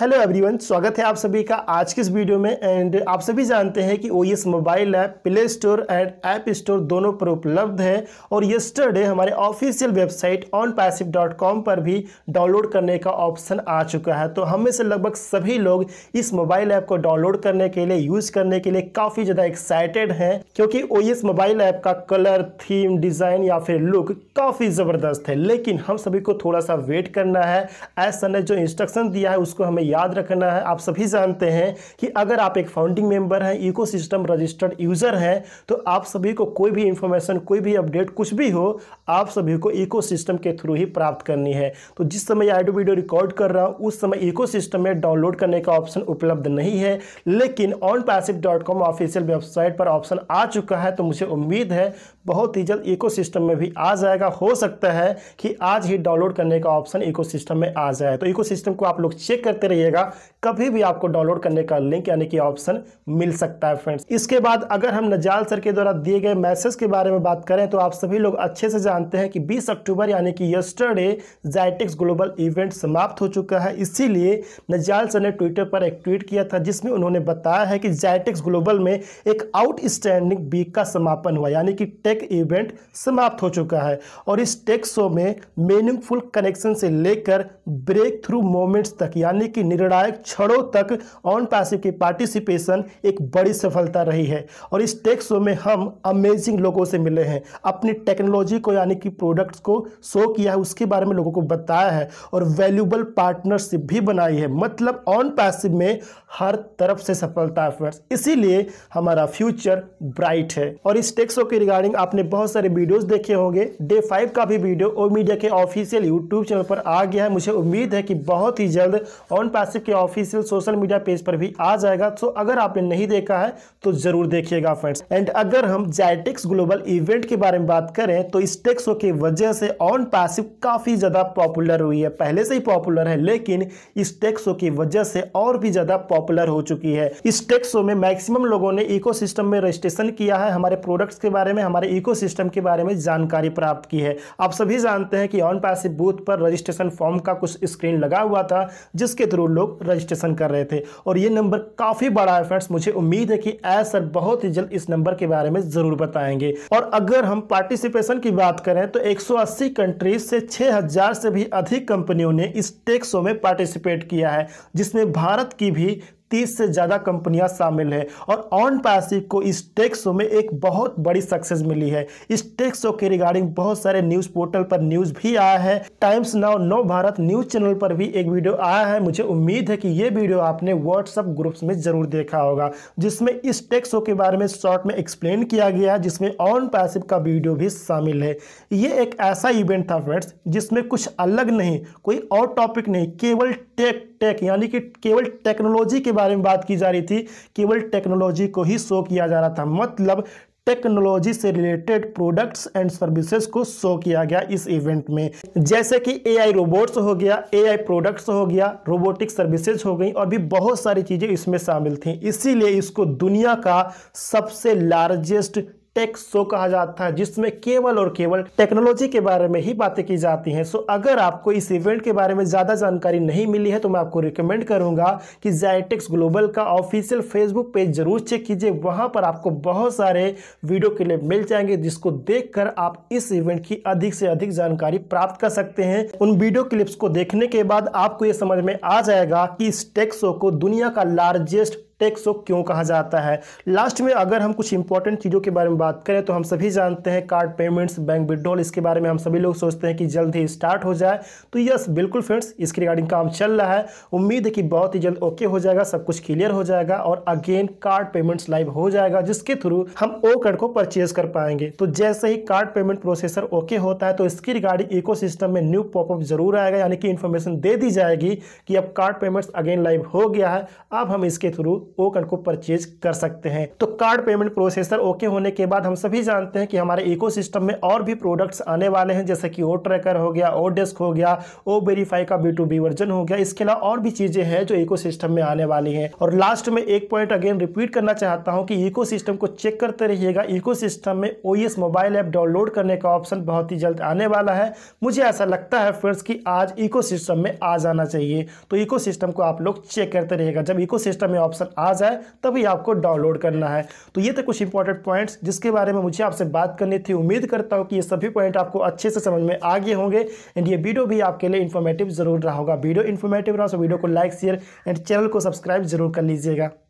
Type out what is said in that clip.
hello everyone स्वागत है आप सभी का आज के इस वीडियो में एंड आप सभी जानते हैं कि O mobile app play store and app store दोनों पर उपलब्ध है और यस्टरडे हमारे official website OnPassive dot com पर भी डाउनलोड करने का ऑप्शन आ चुका है तो हम में से लगभग सभी लोग इस मोबाइल ऐप को डाउनलोड करने के लिए यूज़ करने के लिए काफ़ी ज़्यादा एक्साइटेड हैं क्योंकि ओ मोबाइल ऐप का कलर थीम डिज़ाइन या फिर लुक काफ़ी ज़बरदस्त है लेकिन हम सभी को थोड़ा सा वेट करना है एज सन ने जो इंस्ट्रक्शन दिया है उसको हमें याद रखना है आप सभी जानते हैं कि अगर आप एक फाउंडिंग मेंबर हैं इकोसिस्टम रजिस्टर्ड यूज़र हैं तो आप सभी को कोई भी इंफॉर्मेशन कोई भी अपडेट कुछ भी हो आप सभी को इको के थ्रू ही प्राप्त करनी है तो जिस समय ऑडियो वीडियो रिकॉर्ड कर रहा हूँ उस समय इको में डाउनलोड करने का ऑप्शन उपलब्ध नहीं है लेकिन OnPassive dot com official website पर ऑप्शन आ चुका है तो मुझे उम्मीद है बहुत ही जल्द इको में भी आ जाएगा हो सकता है कि आज ही डाउनलोड करने का ऑप्शन इको में आ जाए तो इको को आप लोग चेक करते रहिए रहिएगा कभी भी आपको डाउनलोड करने का लिंक यानी कि ऑप्शन मिल सकता है फ्रेंड्स इसके बाद अगर हम नजाल सर के द्वारा दिए गए मैसेज के बारे में बात करें तो आप सभी लोग अच्छे से जानते हैं कि 20 अक्टूबर यानी कि यस्टरडे जैटिक्स ग्लोबल इवेंट समाप्त हो चुका है इसीलिए नजाल सर ने ट्विटर पर एक ट्वीट किया था जिसमें उन्होंने बताया है कि जैटिक्स ग्लोबल में एक आउटस्टैंडिंग वीक का समापन हुआ यानी कि टेक इवेंट समाप्त हो चुका है और इस टेक शो में मीनिंगफुल कनेक्शन से लेकर ब्रेक थ्रू मोमेंट्स तक यानी कि निर्णायक क्षणों तक ऑन पैसिव की पार्टिसिपेशन एक बड़ी सफलता रही है और इस टेक शो में हम अमेजिंग लोगों से मिले हैं अपनी टेक्नोलॉजी को यानी कि प्रोडक्ट्स को शो किया है उसके बारे में लोगों को बताया है और वैल्यूबल पार्टनरशिप भी बनाई है मतलब ऑन पैसिव में हर तरफ से सफलता है इसीलिए हमारा फ्यूचर ब्राइट है और इस टेक शो के रिगार्डिंग आपने बहुत सारे वीडियोस देखे होंगे डे फाइव का भी वीडियो ओ मीडिया के ऑफिशियल यूट्यूब चैनल पर आ गया है मुझे उम्मीद है कि बहुत ही जल्द ऑन पैसे के ऑफिशियल सोशल मीडिया पेज पर भी आ जाएगा तो अगर आपने नहीं देखा है तो जरूर देखिएगा फ्रेंड्स एंड अगर हम जैटेक्स ग्लोबल इवेंट के बारे में बात करें तो इस टेक्सो की वजह से ऑन पैसिव काफ़ी ज़्यादा पॉपुलर हुई है पहले से ही पॉपुलर है लेकिन इस टेक्सो की वजह से और भी ज़्यादा पॉपुलर हो चुकी है इस टेक्सो में मैक्सिमम लोगों ने इको में रजिस्ट्रेशन किया है हमारे प्रोडक्ट्स के बारे में हमारे इको के बारे में जानकारी प्राप्त की है आप सभी जानते हैं कि ऑन पैसिव बूथ पर रजिस्ट्रेशन फॉर्म का कुछ स्क्रीन लगा हुआ था जिसके थ्रू करोड़ लोग रजिस्ट्रेशन कर रहे थे और ये नंबर काफ़ी बड़ा है फ्रेंड्स मुझे उम्मीद है कि एस सर बहुत ही जल्द इस नंबर के बारे में ज़रूर बताएंगे और अगर हम पार्टिसिपेशन की बात करें तो 180 कंट्रीज से 6000 से भी अधिक कंपनियों ने इस टेक्सो में पार्टिसिपेट किया है जिसमें भारत की भी तीस से ज़्यादा कंपनियां शामिल है और ऑन पैसिव को इस टेक शो में एक बहुत बड़ी सक्सेस मिली है इस टेक शो के रिगार्डिंग बहुत सारे न्यूज़ पोर्टल पर न्यूज़ भी आया है टाइम्स नाउ नव भारत न्यूज़ चैनल पर भी एक वीडियो आया है मुझे उम्मीद है कि ये वीडियो आपने व्हाट्सअप ग्रुप्स में ज़रूर देखा होगा जिसमें इस टेक शो के बारे में शॉर्ट में एक्सप्लेन किया गया है जिसमें ऑन पैसिव का वीडियो भी शामिल है ये एक ऐसा इवेंट था फ्रेंड्स जिसमें कुछ अलग नहीं कोई और टॉपिक नहीं केवल टेक टेक यानी कि केवल टेक्नोलॉजी के बारे में बात की जा रही थी केवल टेक्नोलॉजी को ही शो किया जा रहा था मतलब टेक्नोलॉजी से रिलेटेड प्रोडक्ट्स एंड सर्विसेज को शो किया गया इस इवेंट में जैसे कि एआई रोबोट्स हो गया एआई प्रोडक्ट्स हो गया रोबोटिक सर्विसेज हो गई और भी बहुत सारी चीज़ें इसमें शामिल थी इसीलिए इसको दुनिया का सबसे लार्जेस्ट टेक शो कहा जाता है जिसमें केवल और केवल टेक्नोलॉजी के बारे में ही बातें की जाती हैं सो अगर आपको इस इवेंट के बारे में ज़्यादा जानकारी नहीं मिली है तो मैं आपको रिकमेंड करूंगा कि जायटेक्स ग्लोबल का ऑफिशियल फेसबुक पेज जरूर चेक कीजिए वहां पर आपको बहुत सारे वीडियो क्लिप मिल जाएंगे जिसको देख आप इस इवेंट की अधिक से अधिक जानकारी प्राप्त कर सकते हैं उन वीडियो क्लिप्स को देखने के बाद आपको ये समझ में आ जाएगा कि इस टेक शो को दुनिया का लार्जेस्ट टेक शो क्यों कहा जाता है लास्ट में अगर हम कुछ इंपॉर्टेंट चीज़ों के बारे में बात करें तो हम सभी जानते हैं कार्ड पेमेंट्स बैंक विड्रॉल इसके बारे में हम सभी लोग सोचते हैं कि जल्द ही स्टार्ट हो जाए तो यस बिल्कुल फ्रेंड्स इसके रिगार्डिंग काम चल रहा है उम्मीद है कि बहुत ही जल्द ओके हो जाएगा सब कुछ क्लियर हो जाएगा और अगेन कार्ड पेमेंट्स लाइव हो जाएगा जिसके थ्रू हम ओ कार्ड को परचेज कर पाएंगे तो जैसे ही कार्ड पेमेंट प्रोसेसर ओके होता है तो इसकी रिगार्डिंग इको में न्यू पॉपअप जरूर आएगा यानी कि इन्फॉर्मेशन दे दी जाएगी कि अब कार्ड पेमेंट्स अगेन लाइव हो गया है अब हम इसके थ्रू ओकंड को परचेज कर सकते हैं तो कार्ड पेमेंट प्रोसेसर ओके होने के बाद हम सभी जानते हैं कि हमारे इको में और भी प्रोडक्ट्स आने वाले हैं जैसे कि ओ ट्रैकर हो गया ओ डेस्क हो गया ओ वेरीफाई का बी वर्जन हो गया इसके अलावा और भी चीज़ें हैं जो इको में आने वाली हैं और लास्ट में एक पॉइंट अगेन रिपीट करना चाहता हूँ कि इको को चेक करते रहिएगा इको में ओ मोबाइल ऐप डाउनलोड करने का ऑप्शन बहुत ही जल्द आने वाला है मुझे ऐसा लगता है फ्रेंड्स कि आज इकोसिस्टम में आ जाना चाहिए तो इकोसिस्टम को आप लोग चेक करते रहेगा जब इकोसिस्टम में ऑप्शन आ जाए तभी आपको डाउनलोड करना है तो ये थे कुछ इंपॉर्टेंट पॉइंट्स जिसके बारे में मुझे आपसे बात करनी थी उम्मीद करता हूँ कि ये सभी पॉइंट आपको अच्छे से समझ में आगे होंगे एंड ये वीडियो भी आपके लिए इन्फॉर्मेटिव जरूर रहा होगा वीडियो इन्फॉर्मेटिव रहा वीडियो तो को लाइक शेयर एंड चैनल को सब्सक्राइब जरूर कर लीजिएगा